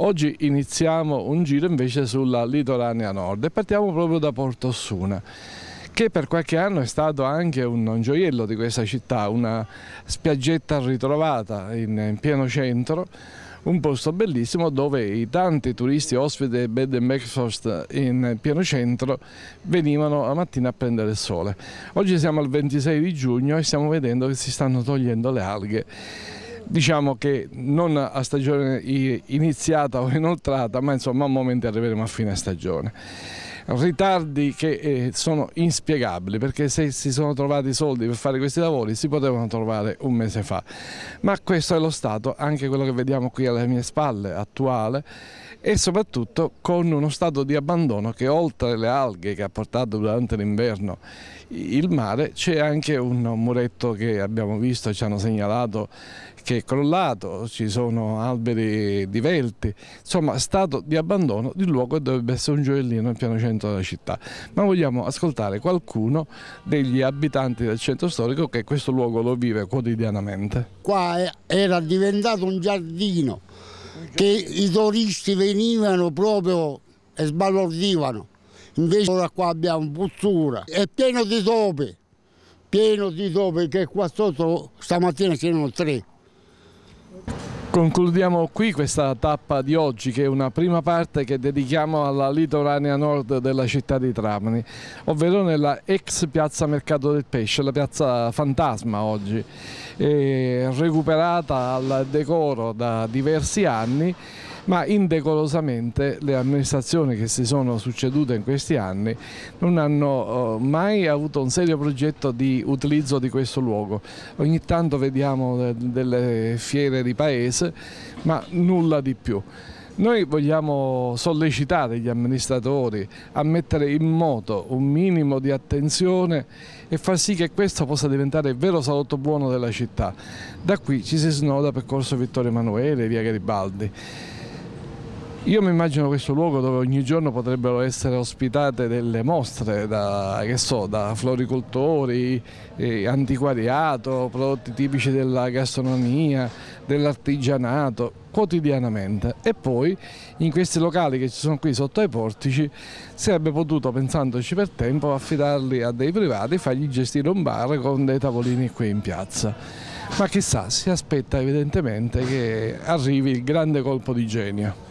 Oggi iniziamo un giro invece sulla Litoranea Nord e partiamo proprio da Porto Portossuna che per qualche anno è stato anche un gioiello di questa città, una spiaggetta ritrovata in, in pieno centro, un posto bellissimo dove i tanti turisti ospiti del bed and breakfast in pieno centro venivano la mattina a prendere il sole. Oggi siamo al 26 di giugno e stiamo vedendo che si stanno togliendo le alghe diciamo che non a stagione iniziata o inoltrata, ma insomma a momenti arriveremo a fine stagione ritardi che eh, sono inspiegabili perché se si sono trovati i soldi per fare questi lavori si potevano trovare un mese fa. Ma questo è lo stato, anche quello che vediamo qui alle mie spalle attuale e soprattutto con uno stato di abbandono che oltre le alghe che ha portato durante l'inverno il mare c'è anche un muretto che abbiamo visto, ci hanno segnalato che è crollato, ci sono alberi divelti, insomma stato di abbandono di luogo dove dovrebbe essere un gioiellino in piano centrale centro della città, ma vogliamo ascoltare qualcuno degli abitanti del centro storico che questo luogo lo vive quotidianamente. Qua era diventato un giardino che i turisti venivano proprio e sbalordivano. Invece ora qua abbiamo puzzura, è pieno di topi, pieno di topi che qua sotto stamattina c'erano tre. Concludiamo qui questa tappa di oggi che è una prima parte che dedichiamo alla litoranea nord della città di Tramani ovvero nella ex piazza Mercato del Pesce, la piazza fantasma oggi, recuperata al decoro da diversi anni ma indecorosamente le amministrazioni che si sono succedute in questi anni non hanno eh, mai avuto un serio progetto di utilizzo di questo luogo. Ogni tanto vediamo eh, delle fiere di paese, ma nulla di più. Noi vogliamo sollecitare gli amministratori a mettere in moto un minimo di attenzione e far sì che questo possa diventare il vero salotto buono della città. Da qui ci si snoda percorso Vittorio Emanuele, via Garibaldi. Io mi immagino questo luogo dove ogni giorno potrebbero essere ospitate delle mostre da, so, da floricoltori, eh, antiquariato, prodotti tipici della gastronomia, dell'artigianato, quotidianamente. E poi in questi locali che ci sono qui sotto ai portici si sarebbe potuto, pensandoci per tempo, affidarli a dei privati, e fargli gestire un bar con dei tavolini qui in piazza. Ma chissà, si aspetta evidentemente che arrivi il grande colpo di genio.